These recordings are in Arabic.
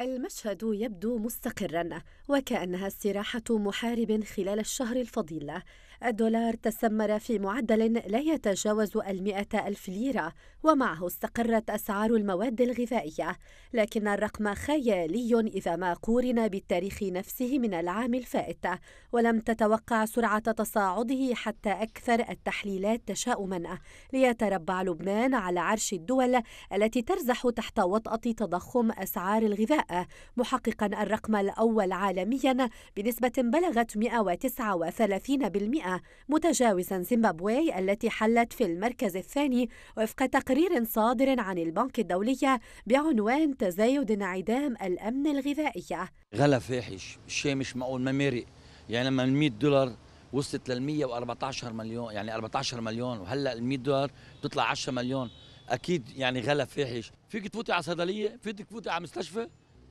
المشهد يبدو مستقرا وكأنها استراحة محارب خلال الشهر الفضيل الدولار تسمر في معدل لا يتجاوز المائه ألف ليرة ومعه استقرت أسعار المواد الغذائية لكن الرقم خيالي إذا ما قورن بالتاريخ نفسه من العام الفائت ولم تتوقع سرعة تصاعده حتى أكثر التحليلات تشاؤما ليتربع لبنان على عرش الدول التي ترزح تحت وطأة تضخم أسعار الغذاء محققا الرقم الأول عالميا بنسبة بلغت 139% متجاوزا زيمبابوي التي حلت في المركز الثاني وفق تقرير صادر عن البنك الدولي بعنوان تزايد انعدام الأمن الغذائي غلا فاحش شيء مش معقول ما مرق يعني لما 100 دولار وصلت لل 114 مليون يعني 14 مليون وهلا ال 100 دولار بتطلع 10 مليون اكيد يعني غلا فاحش فيك تفوتي على صيدليه فيك تفوتي على مستشفى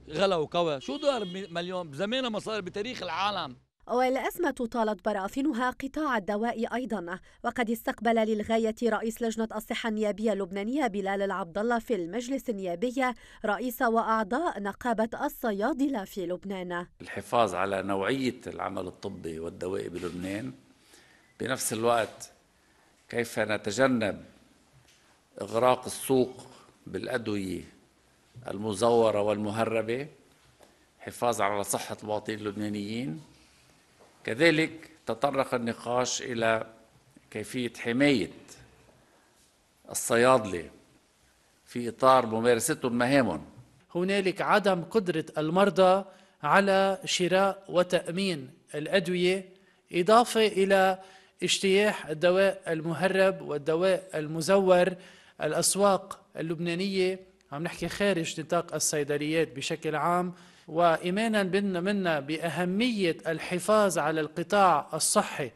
غلا وقوى شو دار مليون زمان ما صار بتاريخ العالم والأزمة طالت براثنها قطاع الدواء أيضا وقد استقبل للغاية رئيس لجنة الصحة النيابية اللبنانية بلال العبد الله في المجلس النيابي رئيس وأعضاء نقابة الصيادلة في لبنان الحفاظ على نوعية العمل الطبي والدوائي بلبنان بنفس الوقت كيف نتجنب إغراق السوق بالأدوية المزورة والمهربة حفاظ على صحة المواطنين اللبنانيين كذلك تطرق النقاش إلى كيفية حماية الصيادلة في إطار ممارستهم مهامهم هنالك عدم قدرة المرضى على شراء وتأمين الأدوية إضافة إلى اجتياح الدواء المهرب والدواء المزور الأسواق اللبنانية عم نحكي خارج نطاق الصيدليات بشكل عام وإيمانا منا بأهمية الحفاظ على القطاع الصحي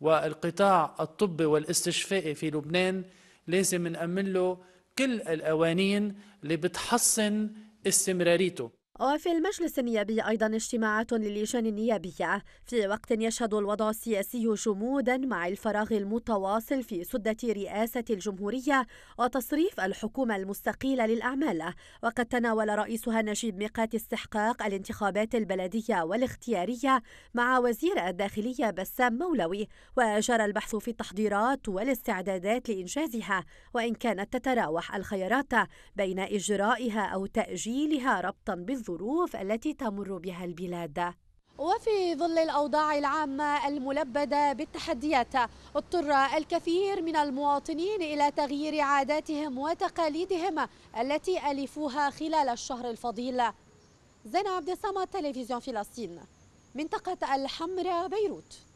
والقطاع الطبي والاستشفائي في لبنان لازم نأمن له كل القوانين اللي بتحصن استمراريته وفي المجلس النيابي أيضا اجتماعات للجان النيابية في وقت يشهد الوضع السياسي جمودا مع الفراغ المتواصل في سدة رئاسة الجمهورية وتصريف الحكومة المستقيلة للأعمال وقد تناول رئيسها نجيب ميقات استحقاق الانتخابات البلدية والاختيارية مع وزير الداخلية بسام مولوي وجرى البحث في التحضيرات والاستعدادات لإنجازها وإن كانت تتراوح الخيارات بين إجرائها أو تأجيلها ربطا بالظروف الظروف التي تمر بها البلاد وفي ظل الأوضاع العامة الملبدة بالتحديات اضطر الكثير من المواطنين إلى تغيير عاداتهم وتقاليدهم التي ألفوها خلال الشهر الفضيل زين عبد الصمد تلفزيون فلسطين منطقة الحمراء بيروت